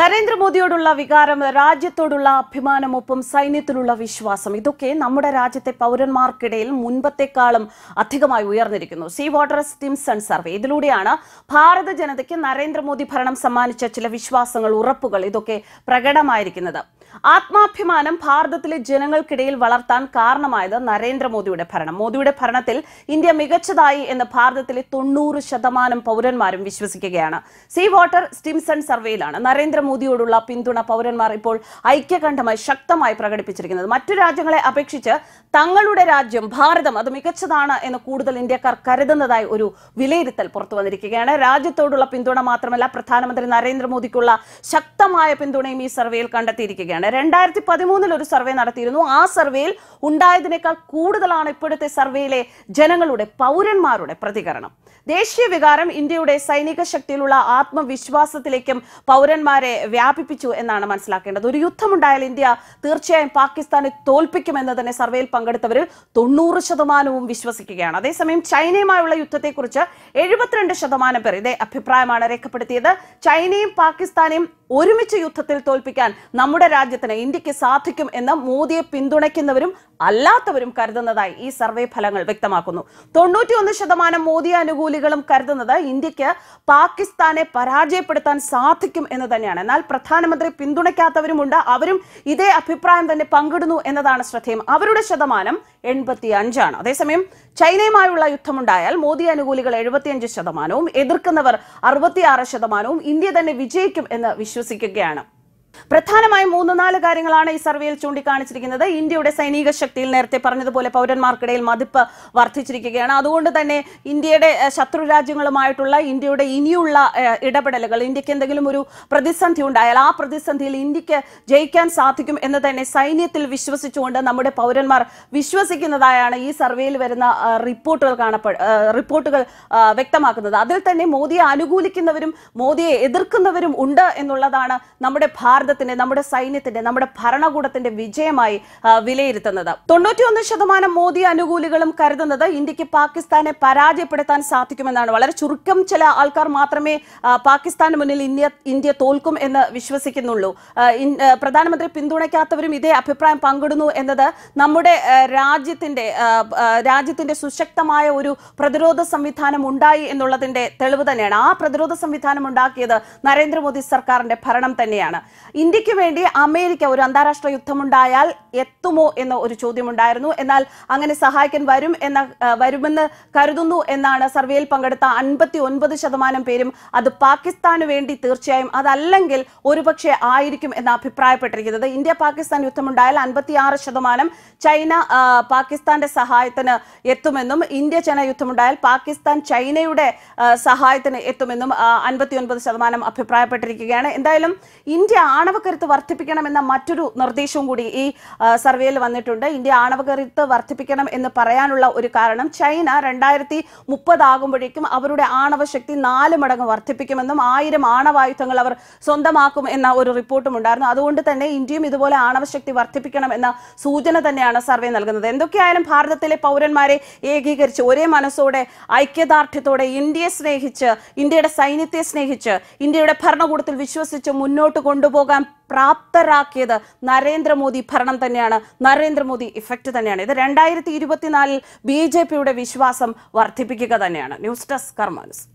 നരേന്ദ്രമോദിയോടുള്ള വികാരം രാജ്യത്തോടുള്ള അഭിമാനമൊപ്പം സൈന്യത്തിലുള്ള വിശ്വാസം ഇതൊക്കെ നമ്മുടെ രാജ്യത്തെ പൗരന്മാർക്കിടയിൽ മുൻപത്തെക്കാളും അധികമായി ഉയർന്നിരിക്കുന്നു സീ വാട്ടർ സ്റ്റിംസൺ സർവേ ഇതിലൂടെയാണ് ഭാരത ജനതയ്ക്ക് നരേന്ദ്രമോദി ഭരണം സമ്മാനിച്ച ചില വിശ്വാസങ്ങൾ ഉറപ്പുകൾ ഇതൊക്കെ പ്രകടമായിരിക്കുന്നത് ആത്മാഭിമാനം ഭാരതത്തിലെ ജനങ്ങൾക്കിടയിൽ വളർത്താൻ കാരണമായത് നരേന്ദ്രമോദിയുടെ ഭരണം മോദിയുടെ ഭരണത്തിൽ ഇന്ത്യ മികച്ചതായി എന്ന് ഭാരതത്തിലെ തൊണ്ണൂറ് ശതമാനം പൗരന്മാരും വിശ്വസിക്കുകയാണ് സീ വാട്ടർ സ്റ്റിംസൺ സർവേയിലാണ് നരേന്ദ്രമോദിയോടുള്ള പിന്തുണ പൗരന്മാർ ഇപ്പോൾ ഐക്യകണ്ഠമായി ശക്തമായി പ്രകടിപ്പിച്ചിരിക്കുന്നത് മറ്റു രാജ്യങ്ങളെ അപേക്ഷിച്ച് തങ്ങളുടെ രാജ്യം ഭാരതം അത് മികച്ചതാണ് എന്ന് കൂടുതൽ ഇന്ത്യക്കാർ കരുതുന്നതായി ഒരു വിലയിരുത്തൽ പുറത്തു വന്നിരിക്കുകയാണ് രാജ്യത്തോടുള്ള പിന്തുണ മാത്രമല്ല പ്രധാനമന്ത്രി നരേന്ദ്രമോദിക്കുള്ള ശക്തമായ പിന്തുണയും ഈ സർവേയിൽ കണ്ടെത്തിയിരിക്കുകയാണ് സർവേയാണ് രണ്ടായിരത്തി പതിമൂന്നിൽ ഒരു സർവേ നടത്തിയിരുന്നു ആ സർവേയിൽ ഉണ്ടായതിനേക്കാൾ കൂടുതലാണ് ഇപ്പോഴത്തെ സർവേയിലെ ജനങ്ങളുടെ പൗരന്മാരുടെ പ്രതികരണം ദേശീയ വികാരം ഇന്ത്യയുടെ സൈനിക ശക്തിയിലുള്ള ആത്മവിശ്വാസത്തിലേക്കും പൗരന്മാരെ വ്യാപിപ്പിച്ചു എന്നാണ് മനസ്സിലാക്കേണ്ടത് ഒരു യുദ്ധമുണ്ടായാൽ ഇന്ത്യ തീർച്ചയായും പാകിസ്ഥാനെ തോൽപ്പിക്കുമെന്ന് തന്നെ സർവേയിൽ പങ്കെടുത്തവരിൽ തൊണ്ണൂറ് ശതമാനവും വിശ്വസിക്കുകയാണ് അതേസമയം ചൈനയുമായുള്ള യുദ്ധത്തെക്കുറിച്ച് എഴുപത്തിരണ്ട് ശതമാനം പേർ ഇതേ അഭിപ്രായമാണ് രേഖപ്പെടുത്തിയത് ചൈനയും പാകിസ്ഥാനെയും ഒരുമിച്ച് യുദ്ധത്തിൽ തോൽപ്പിക്കാൻ നമ്മുടെ രാജ്യത്തിന് ഇന്ത്യക്ക് സാധിക്കും എന്ന് മോദിയെ പിന്തുണയ്ക്കുന്നവരും അല്ലാത്തവരും കരുതുന്നതായി ഈ സർവേ ഫലങ്ങൾ വ്യക്തമാക്കുന്നു തൊണ്ണൂറ്റിയൊന്ന് ശതമാനം മോദി അനുകൂലികളും കരുതുന്നത് ഇന്ത്യക്ക് പാകിസ്ഥാനെ പരാജയപ്പെടുത്താൻ സാധിക്കും എന്ന് തന്നെയാണ് എന്നാൽ പ്രധാനമന്ത്രി പിന്തുണയ്ക്കാത്തവരുമുണ്ട് അവരും ഇതേ അഭിപ്രായം തന്നെ പങ്കിടുന്നു എന്നതാണ് ശ്രദ്ധേയം അവരുടെ ശതമാനം എൺപത്തി അഞ്ചാണ് അതേസമയം ചൈനയുമായുള്ള യുദ്ധമുണ്ടായാൽ മോദി അനുകൂലികൾ എഴുപത്തിയഞ്ച് ശതമാനവും എതിർക്കുന്നവർ അറുപത്തിയാറ് ശതമാനവും ഇന്ത്യ തന്നെ വിജയിക്കും എന്ന് വിശ്വസിക്കുകയാണ് പ്രധാനമായും മൂന്ന് നാല് കാര്യങ്ങളാണ് ഈ സർവേയിൽ ചൂണ്ടിക്കാണിച്ചിരിക്കുന്നത് ഇന്ത്യയുടെ സൈനിക ശക്തിയിൽ നേരത്തെ പറഞ്ഞതുപോലെ പൗരന്മാർക്കിടയിൽ മതിപ്പ് വർദ്ധിച്ചിരിക്കുകയാണ് അതുകൊണ്ട് തന്നെ ഇന്ത്യയുടെ ശത്രു രാജ്യങ്ങളുമായിട്ടുള്ള ഇന്ത്യയുടെ ഇനിയുള്ള ഇടപെടലുകൾ ഇന്ത്യക്ക് എന്തെങ്കിലും ഒരു പ്രതിസന്ധി ഉണ്ടായാൽ ആ പ്രതിസന്ധിയിൽ ഇന്ത്യക്ക് ജയിക്കാൻ സാധിക്കും എന്ന് തന്നെ സൈന്യത്തിൽ വിശ്വസിച്ചുകൊണ്ട് നമ്മുടെ പൗരന്മാർ വിശ്വസിക്കുന്നതായാണ് ഈ സർവേയിൽ വരുന്ന റിപ്പോർട്ടുകൾ കാണപ്പെ റിപ്പോർട്ടുകൾ വ്യക്തമാക്കുന്നത് അതിൽ തന്നെ മോദിയെ അനുകൂലിക്കുന്നവരും മോദിയെ എതിർക്കുന്നവരും ഉണ്ട് എന്നുള്ളതാണ് നമ്മുടെ ഭാരത ഭാരതത്തിന്റെ നമ്മുടെ സൈന്യത്തിന്റെ നമ്മുടെ ഭരണകൂടത്തിന്റെ വിജയമായി വിലയിരുത്തുന്നത് തൊണ്ണൂറ്റിയൊന്ന് ശതമാനം മോദി അനുകൂലികളും കരുതുന്നത് ഇന്ത്യക്ക് പാകിസ്ഥാനെ പരാജയപ്പെടുത്താൻ സാധിക്കുമെന്നാണ് വളരെ ചുരുക്കം ചില ആൾക്കാർ മാത്രമേ പാകിസ്ഥാന് മുന്നിൽ ഇന്ത്യ ഇന്ത്യ തോൽക്കും എന്ന് വിശ്വസിക്കുന്നുള്ളൂ പ്രധാനമന്ത്രി പിന്തുണയ്ക്കാത്തവരും ഇതേ അഭിപ്രായം പങ്കിടുന്നു എന്നത് നമ്മുടെ രാജ്യത്തിന്റെ രാജ്യത്തിന്റെ സുശക്തമായ ഒരു പ്രതിരോധ സംവിധാനം ഉണ്ടായി എന്നുള്ളതിന്റെ തെളിവ് തന്നെയാണ് ആ പ്രതിരോധ സംവിധാനം ഉണ്ടാക്കിയത് നരേന്ദ്രമോദി സർക്കാരിന്റെ ഭരണം തന്നെയാണ് ഇന്ത്യക്ക് വേണ്ടി അമേരിക്ക ഒരു അന്താരാഷ്ട്ര യുദ്ധമുണ്ടായാൽ എത്തുമോ എന്ന ഒരു ചോദ്യമുണ്ടായിരുന്നു എന്നാൽ അങ്ങനെ സഹായിക്കാൻ വരും എന്ന വരുമെന്ന് കരുതുന്നു എന്നാണ് സർവേയിൽ പങ്കെടുത്ത അൻപത്തി ഒൻപത് ശതമാനം പേരും അത് പാകിസ്ഥാന് വേണ്ടി തീർച്ചയായും അതല്ലെങ്കിൽ ഒരുപക്ഷെ ആയിരിക്കും എന്ന് അഭിപ്രായപ്പെട്ടിരിക്കുന്നത് ഇന്ത്യ പാകിസ്ഥാൻ യുദ്ധമുണ്ടായാൽ അൻപത്തിയാറ് ശതമാനം ചൈന പാകിസ്ഥാന്റെ സഹായത്തിന് എത്തുമെന്നും ഇന്ത്യ ചൈന യുദ്ധമുണ്ടായാൽ പാകിസ്ഥാൻ ചൈനയുടെ സഹായത്തിന് എത്തുമെന്നും അൻപത്തി ഒൻപത് ശതമാനം അഭിപ്രായപ്പെട്ടിരിക്കുകയാണ് എന്തായാലും ഇന്ത്യ ആണ് കരുത്ത് വർദ്ധിപ്പിക്കണമെന്ന മറ്റൊരു നിർദ്ദേശവും കൂടി ഈ സർവേയിൽ വന്നിട്ടുണ്ട് ഇന്ത്യ കരുത്ത് വർദ്ധിപ്പിക്കണം എന്ന് പറയാനുള്ള ഒരു കാരണം ചൈന രണ്ടായിരത്തി മുപ്പതാകുമ്പോഴേക്കും അവരുടെ ആണവശക്തി നാല് മടങ്ങ് വർദ്ധിപ്പിക്കുമെന്നും ആയിരം ആണവായുധങ്ങൾ അവർ സ്വന്തമാക്കും എന്ന ഒരു റിപ്പോർട്ടും ഉണ്ടായിരുന്നു അതുകൊണ്ട് തന്നെ ഇന്ത്യയും ഇതുപോലെ ആണവശക്തി വർദ്ധിപ്പിക്കണം എന്ന സൂചന തന്നെയാണ് സർവേ നൽകുന്നത് എന്തൊക്കെയായാലും ഭാരതത്തിലെ പൗരന്മാരെ ഏകീകരിച്ച് ഒരേ മനസ്സോടെ ഐക്യദാർഢ്യത്തോടെ ഇന്ത്യയെ സ്നേഹിച്ച് ഇന്ത്യയുടെ സൈന്യത്തെ സ്നേഹിച്ച് ഇന്ത്യയുടെ ഭരണകൂടത്തിൽ വിശ്വസിച്ച് മുന്നോട്ട് കൊണ്ടുപോകാൻ പോകാൻ പ്രാപ്തരാക്കിയത് നരേന്ദ്രമോദി ഭരണം തന്നെയാണ് നരേന്ദ്രമോദി ഇഫക്റ്റ് തന്നെയാണ് ഇത് രണ്ടായിരത്തി ഇരുപത്തിനാലിൽ ബി ജെ പിയുടെ വിശ്വാസം വർദ്ധിപ്പിക്കുക തന്നെയാണ് ന്യൂസ് ഡെസ്ക് കർമാനുസ്